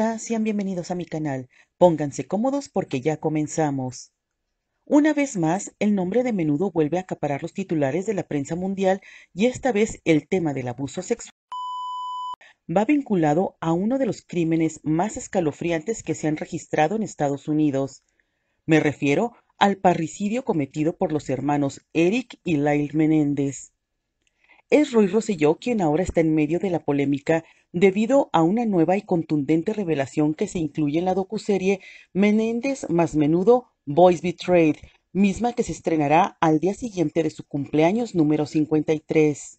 Hola, sean bienvenidos a mi canal. Pónganse cómodos porque ya comenzamos. Una vez más, el nombre de menudo vuelve a acaparar los titulares de la prensa mundial y esta vez el tema del abuso sexual va vinculado a uno de los crímenes más escalofriantes que se han registrado en Estados Unidos. Me refiero al parricidio cometido por los hermanos Eric y Lyle Menéndez. Es Roy Rosselló quien ahora está en medio de la polémica debido a una nueva y contundente revelación que se incluye en la docuserie Menéndez más menudo Boys Betrayed, misma que se estrenará al día siguiente de su cumpleaños número 53.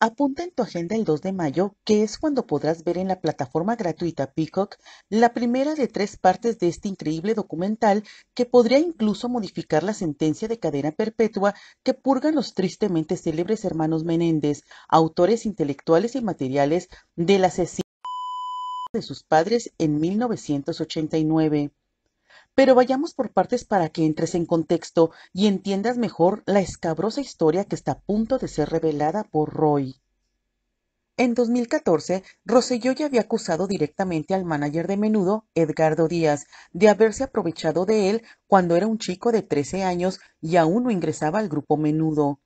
Apunta en tu agenda el 2 de mayo, que es cuando podrás ver en la plataforma gratuita Peacock la primera de tres partes de este increíble documental que podría incluso modificar la sentencia de cadena perpetua que purgan los tristemente célebres hermanos Menéndez, autores intelectuales y materiales del asesinato de sus padres en 1989. Pero vayamos por partes para que entres en contexto y entiendas mejor la escabrosa historia que está a punto de ser revelada por Roy. En 2014, Rosselló ya había acusado directamente al manager de menudo, Edgardo Díaz, de haberse aprovechado de él cuando era un chico de 13 años y aún no ingresaba al grupo menudo.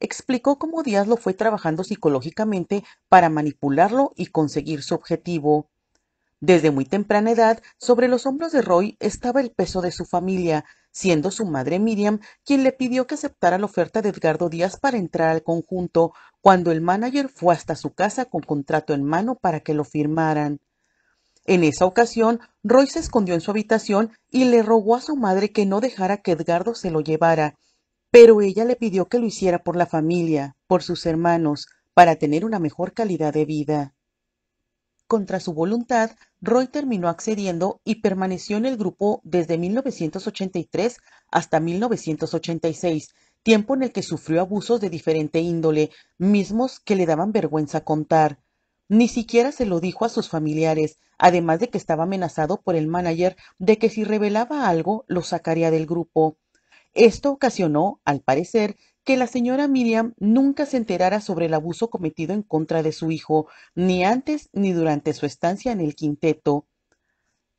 Explicó cómo Díaz lo fue trabajando psicológicamente para manipularlo y conseguir su objetivo. Desde muy temprana edad, sobre los hombros de Roy estaba el peso de su familia, siendo su madre Miriam quien le pidió que aceptara la oferta de Edgardo Díaz para entrar al conjunto, cuando el manager fue hasta su casa con contrato en mano para que lo firmaran. En esa ocasión, Roy se escondió en su habitación y le rogó a su madre que no dejara que Edgardo se lo llevara, pero ella le pidió que lo hiciera por la familia, por sus hermanos, para tener una mejor calidad de vida. Contra su voluntad, Roy terminó accediendo y permaneció en el grupo desde 1983 hasta 1986, tiempo en el que sufrió abusos de diferente índole, mismos que le daban vergüenza contar. Ni siquiera se lo dijo a sus familiares, además de que estaba amenazado por el manager de que si revelaba algo lo sacaría del grupo. Esto ocasionó, al parecer, que la señora Miriam nunca se enterara sobre el abuso cometido en contra de su hijo, ni antes ni durante su estancia en el quinteto.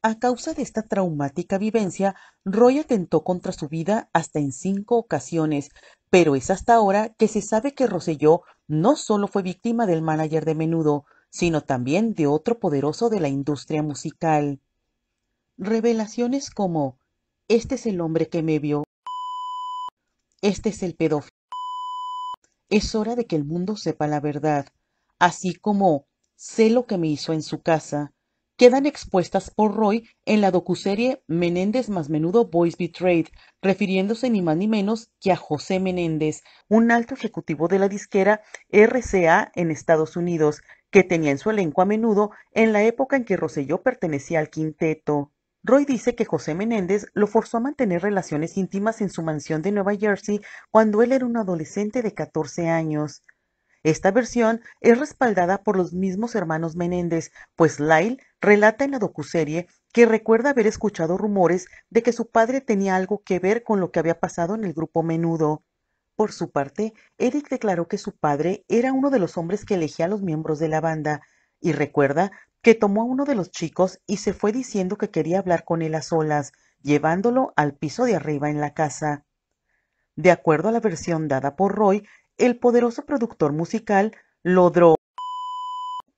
A causa de esta traumática vivencia, Roy atentó contra su vida hasta en cinco ocasiones, pero es hasta ahora que se sabe que Roselló no solo fue víctima del manager de menudo, sino también de otro poderoso de la industria musical. Revelaciones como Este es el hombre que me vio. Este es el pedófilo. Es hora de que el mundo sepa la verdad, así como sé lo que me hizo en su casa. Quedan expuestas por Roy en la docuserie Menéndez más menudo Boys Betrayed, refiriéndose ni más ni menos que a José Menéndez, un alto ejecutivo de la disquera RCA en Estados Unidos, que tenía en su elenco a menudo en la época en que Roselló pertenecía al quinteto. Roy dice que José Menéndez lo forzó a mantener relaciones íntimas en su mansión de Nueva Jersey cuando él era un adolescente de 14 años. Esta versión es respaldada por los mismos hermanos Menéndez, pues Lyle relata en la docuserie que recuerda haber escuchado rumores de que su padre tenía algo que ver con lo que había pasado en el grupo menudo. Por su parte, Eric declaró que su padre era uno de los hombres que elegía a los miembros de la banda, y recuerda que tomó a uno de los chicos y se fue diciendo que quería hablar con él a solas, llevándolo al piso de arriba en la casa. De acuerdo a la versión dada por Roy, el poderoso productor musical lo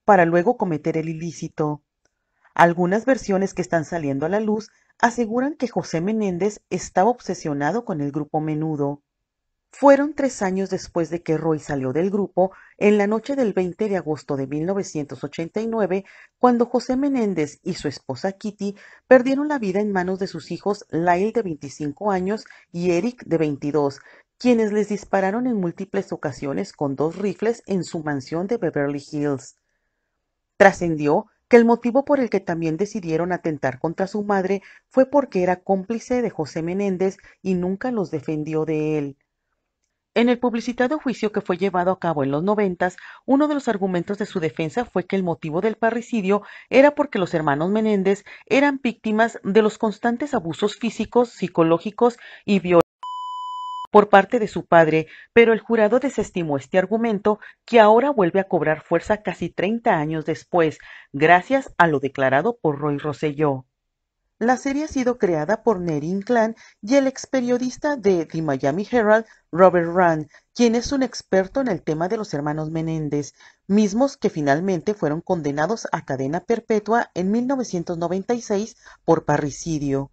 para luego cometer el ilícito. Algunas versiones que están saliendo a la luz aseguran que José Menéndez estaba obsesionado con el grupo menudo. Fueron tres años después de que Roy salió del grupo, en la noche del 20 de agosto de 1989, cuando José Menéndez y su esposa Kitty perdieron la vida en manos de sus hijos Lyle de 25 años y Eric de 22, quienes les dispararon en múltiples ocasiones con dos rifles en su mansión de Beverly Hills. Trascendió que el motivo por el que también decidieron atentar contra su madre fue porque era cómplice de José Menéndez y nunca los defendió de él. En el publicitado juicio que fue llevado a cabo en los noventas, uno de los argumentos de su defensa fue que el motivo del parricidio era porque los hermanos Menéndez eran víctimas de los constantes abusos físicos, psicológicos y violentos por parte de su padre, pero el jurado desestimó este argumento que ahora vuelve a cobrar fuerza casi treinta años después, gracias a lo declarado por Roy Rosselló. La serie ha sido creada por Nerin Clan y el ex periodista de The Miami Herald, Robert Rand, quien es un experto en el tema de los hermanos Menéndez, mismos que finalmente fueron condenados a cadena perpetua en 1996 por parricidio.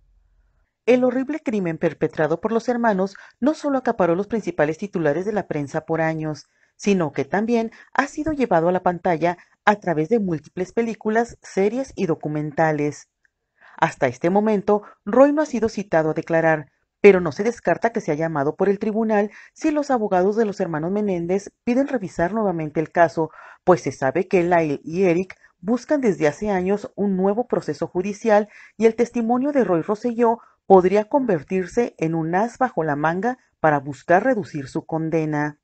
El horrible crimen perpetrado por los hermanos no solo acaparó los principales titulares de la prensa por años, sino que también ha sido llevado a la pantalla a través de múltiples películas, series y documentales. Hasta este momento, Roy no ha sido citado a declarar, pero no se descarta que sea llamado por el tribunal si los abogados de los hermanos Menéndez piden revisar nuevamente el caso, pues se sabe que Lyle y Eric buscan desde hace años un nuevo proceso judicial y el testimonio de Roy Rosselló podría convertirse en un as bajo la manga para buscar reducir su condena.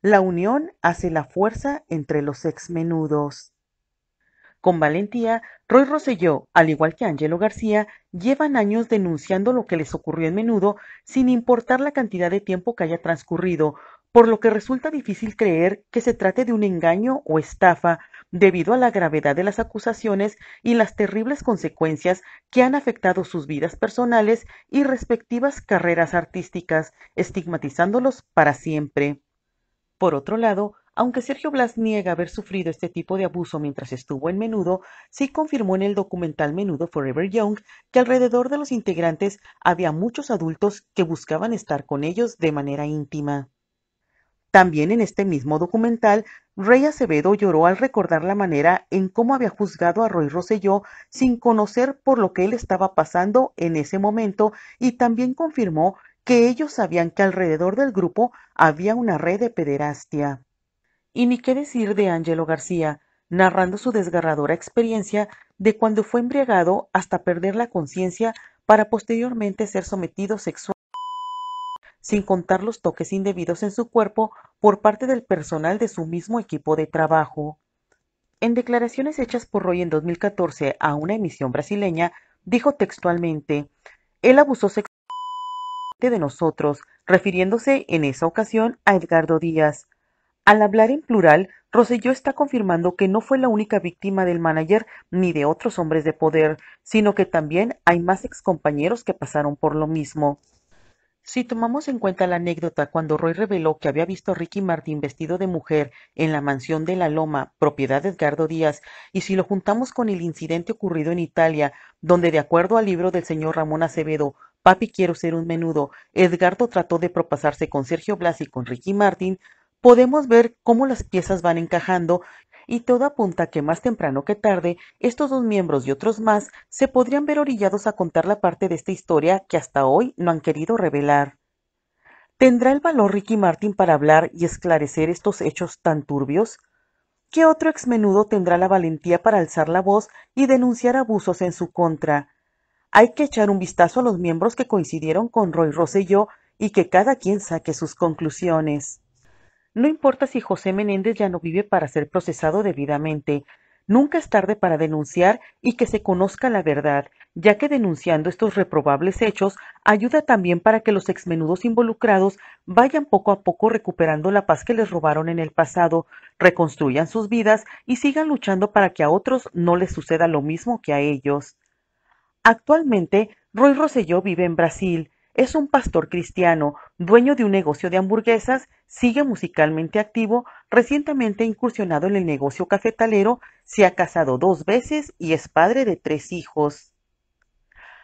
La unión hace la fuerza entre los exmenudos. Con valentía, Roy Rosselló, al igual que Angelo García, llevan años denunciando lo que les ocurrió en menudo, sin importar la cantidad de tiempo que haya transcurrido, por lo que resulta difícil creer que se trate de un engaño o estafa, debido a la gravedad de las acusaciones y las terribles consecuencias que han afectado sus vidas personales y respectivas carreras artísticas, estigmatizándolos para siempre. Por otro lado, aunque Sergio Blas niega haber sufrido este tipo de abuso mientras estuvo en Menudo, sí confirmó en el documental Menudo Forever Young que alrededor de los integrantes había muchos adultos que buscaban estar con ellos de manera íntima. También en este mismo documental, Rey Acevedo lloró al recordar la manera en cómo había juzgado a Roy Rosselló sin conocer por lo que él estaba pasando en ese momento y también confirmó que ellos sabían que alrededor del grupo había una red de pederastia. Y ni qué decir de Ángelo García, narrando su desgarradora experiencia de cuando fue embriagado hasta perder la conciencia para posteriormente ser sometido sexualmente, sin contar los toques indebidos en su cuerpo por parte del personal de su mismo equipo de trabajo. En declaraciones hechas por Roy en 2014 a una emisión brasileña, dijo textualmente, él abusó sexualmente de nosotros, refiriéndose en esa ocasión a Edgardo Díaz, al hablar en plural, Roselló está confirmando que no fue la única víctima del manager ni de otros hombres de poder, sino que también hay más excompañeros que pasaron por lo mismo. Si tomamos en cuenta la anécdota cuando Roy reveló que había visto a Ricky Martin vestido de mujer en la mansión de La Loma, propiedad de Edgardo Díaz, y si lo juntamos con el incidente ocurrido en Italia, donde de acuerdo al libro del señor Ramón Acevedo, Papi quiero ser un menudo, Edgardo trató de propasarse con Sergio Blas y con Ricky Martin, podemos ver cómo las piezas van encajando y todo apunta que más temprano que tarde, estos dos miembros y otros más se podrían ver orillados a contar la parte de esta historia que hasta hoy no han querido revelar. ¿Tendrá el valor Ricky Martin para hablar y esclarecer estos hechos tan turbios? ¿Qué otro exmenudo tendrá la valentía para alzar la voz y denunciar abusos en su contra? Hay que echar un vistazo a los miembros que coincidieron con Roy Rosselló y que cada quien saque sus conclusiones. No importa si José Menéndez ya no vive para ser procesado debidamente. Nunca es tarde para denunciar y que se conozca la verdad, ya que denunciando estos reprobables hechos ayuda también para que los exmenudos involucrados vayan poco a poco recuperando la paz que les robaron en el pasado, reconstruyan sus vidas y sigan luchando para que a otros no les suceda lo mismo que a ellos. Actualmente, Roy Rosselló vive en Brasil. Es un pastor cristiano, dueño de un negocio de hamburguesas, sigue musicalmente activo, recientemente incursionado en el negocio cafetalero, se ha casado dos veces y es padre de tres hijos.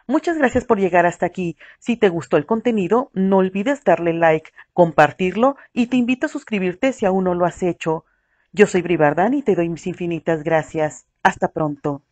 Muchas gracias por llegar hasta aquí. Si te gustó el contenido, no olvides darle like, compartirlo y te invito a suscribirte si aún no lo has hecho. Yo soy Brivardán y te doy mis infinitas gracias. Hasta pronto.